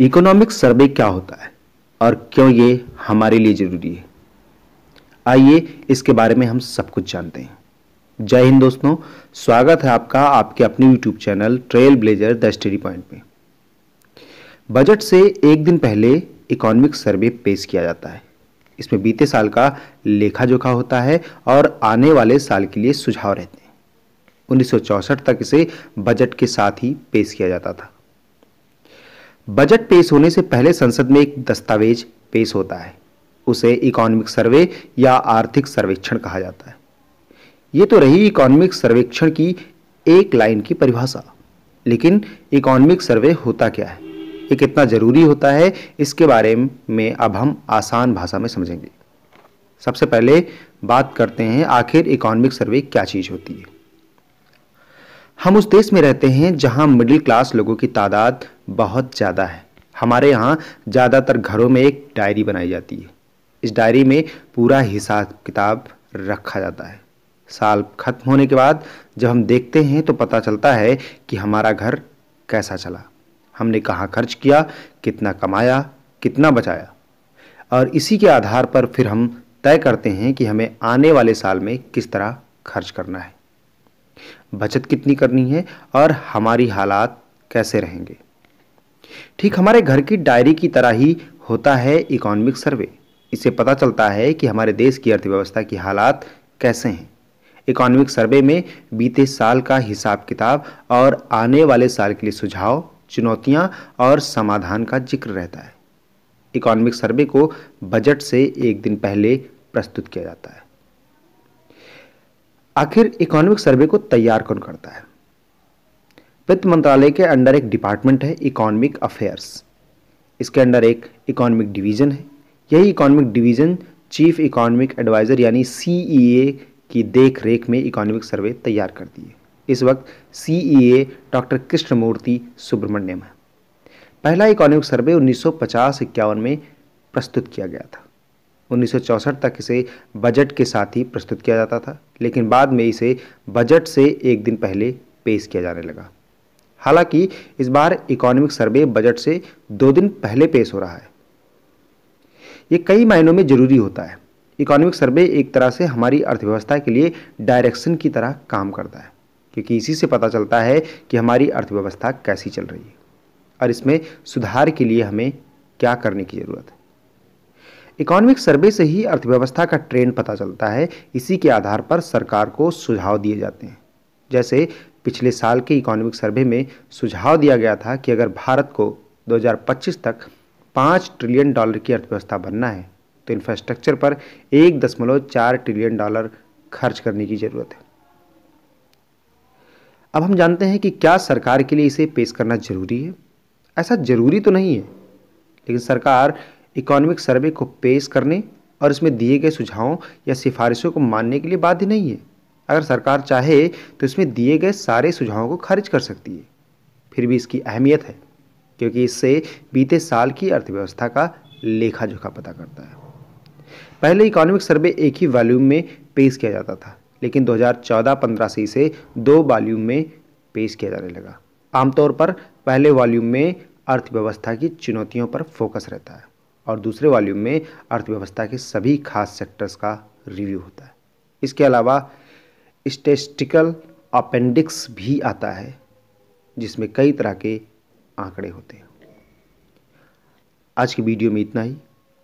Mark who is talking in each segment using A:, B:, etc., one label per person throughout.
A: economic survey क्या होता है और क्यों ये हमारे लिए ज़रूरी है आइए इसके बारे में हम सब कुछ जानते हैं जय हिंद दोस्तों स्वागत है आपका आपके अपने YouTube channel trail blazer the study point में बजट से एक दिन पहले इकोनॉमिक सर्वे पेश किया जाता है इसमें बीते साल का लेखा जोखा होता है और आने वाले साल के लिए सुझाव रहते हैं उन्नीस तक इसे बजट के साथ ही पेश किया जाता था बजट पेश होने से पहले संसद में एक दस्तावेज पेश होता है उसे इकोनॉमिक सर्वे या आर्थिक सर्वेक्षण कहा जाता है ये तो रही इकोनॉमिक सर्वेक्षण की एक लाइन की परिभाषा लेकिन इकोनॉमिक सर्वे होता क्या है ये कितना ज़रूरी होता है इसके बारे में अब हम आसान भाषा में समझेंगे सबसे पहले बात करते हैं आखिर इकोनॉमिक सर्वे क्या चीज़ होती है हम उस देश में रहते हैं जहां मिडिल क्लास लोगों की तादाद बहुत ज़्यादा है हमारे यहाँ ज़्यादातर घरों में एक डायरी बनाई जाती है इस डायरी में पूरा हिसाब किताब रखा जाता है साल खत्म होने के बाद जब हम देखते हैं तो पता चलता है कि हमारा घर कैसा चला हमने कहाँ खर्च किया कितना कमाया कितना बचाया और इसी के आधार पर फिर हम तय करते हैं कि हमें आने वाले साल में किस तरह खर्च करना है बचत कितनी करनी है और हमारी हालात कैसे रहेंगे ठीक हमारे घर की डायरी की तरह ही होता है इकोनॉमिक सर्वे इससे पता चलता है कि हमारे देश की अर्थव्यवस्था की हालात कैसे हैं इकोनॉमिक सर्वे में बीते साल का हिसाब किताब और आने वाले साल के लिए सुझाव चुनौतियां और समाधान का जिक्र रहता है इकोनॉमिक सर्वे को बजट से एक दिन पहले प्रस्तुत किया जाता है आखिर इकोनॉमिक सर्वे को तैयार कौन करता है वित्त मंत्रालय के अंडर एक डिपार्टमेंट है इकोनॉमिक अफेयर्स इसके अंडर एक इकोनॉमिक डिवीज़न है यही economic division chief economic advisor यानी सी e की देख रेख में इकोनॉमिक सर्वे तैयार करती है इस वक्त C E A doctor Krishnamurthy Subramanian है पहला इकोनॉमिक सर्वे उन्नीस सौ में प्रस्तुत किया गया था उन्नीस तक इसे बजट के साथ ही प्रस्तुत किया जाता था लेकिन बाद में इसे बजट से एक दिन पहले पेश किया जाने लगा हालांकि इस बार इकोनॉमिक सर्वे बजट से दो दिन पहले पेश हो रहा है ये कई मायनों में ज़रूरी होता है इकोनॉमिक सर्वे एक तरह से हमारी अर्थव्यवस्था के लिए डायरेक्शन की तरह काम करता है क्योंकि इसी से पता चलता है कि हमारी अर्थव्यवस्था कैसी चल रही है और इसमें सुधार के लिए हमें क्या करने की ज़रूरत है इकोनॉमिक सर्वे से ही अर्थव्यवस्था का ट्रेंड पता चलता है इसी के आधार पर सरकार को सुझाव दिए जाते हैं जैसे पिछले साल के इकोनॉमिक सर्वे में सुझाव दिया गया था कि अगर भारत को 2025 तक पाँच ट्रिलियन डॉलर की अर्थव्यवस्था बनना है तो इंफ्रास्ट्रक्चर पर एक दशमलव चार ट्रिलियन डॉलर खर्च करने की ज़रूरत है अब हम जानते हैं कि क्या सरकार के लिए इसे पेश करना ज़रूरी है ऐसा ज़रूरी तो नहीं है लेकिन सरकार इकोनॉमिक सर्वे को पेश करने और इसमें दिए गए सुझावों या सिफारिशों को मानने के लिए बाध्य नहीं है अगर सरकार चाहे तो इसमें दिए गए सारे सुझावों को खारिज कर सकती है फिर भी इसकी अहमियत है क्योंकि इससे बीते साल की अर्थव्यवस्था का लेखा जोखा पता करता है पहले इकोनॉमिक सर्वे एक ही वॉल्यूम में पेश किया जाता था लेकिन 2014-15 से इसे दो वॉल्यूम में पेश किया जाने लगा आमतौर पर पहले वॉल्यूम में अर्थव्यवस्था की चुनौतियों पर फोकस रहता है और दूसरे वॉल्यूम में अर्थव्यवस्था के सभी खास सेक्टर्स का रिव्यू होता है इसके अलावा स्टेस्टिकल अपेंडिक्स भी आता है जिसमें कई तरह के आंकड़े होते हैं आज की वीडियो में इतना ही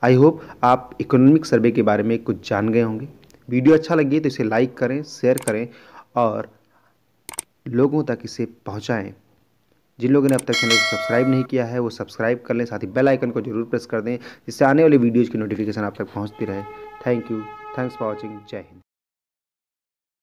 A: आई होप आप इकोनॉमिक सर्वे के बारे में कुछ जान गए होंगे वीडियो अच्छा लगे तो इसे लाइक करें शेयर करें और लोगों तक इसे पहुंचाएं जिन लोगों ने अब तक चैनल को सब्सक्राइब नहीं किया है वो सब्सक्राइब कर लें साथ ही बेल आइकन को जरूर प्रेस कर दें जिससे आने वाले वीडियोज़ की नोटिफिकेशन आप तक पहुँचती रहे thank you thanks for watching जय हिंद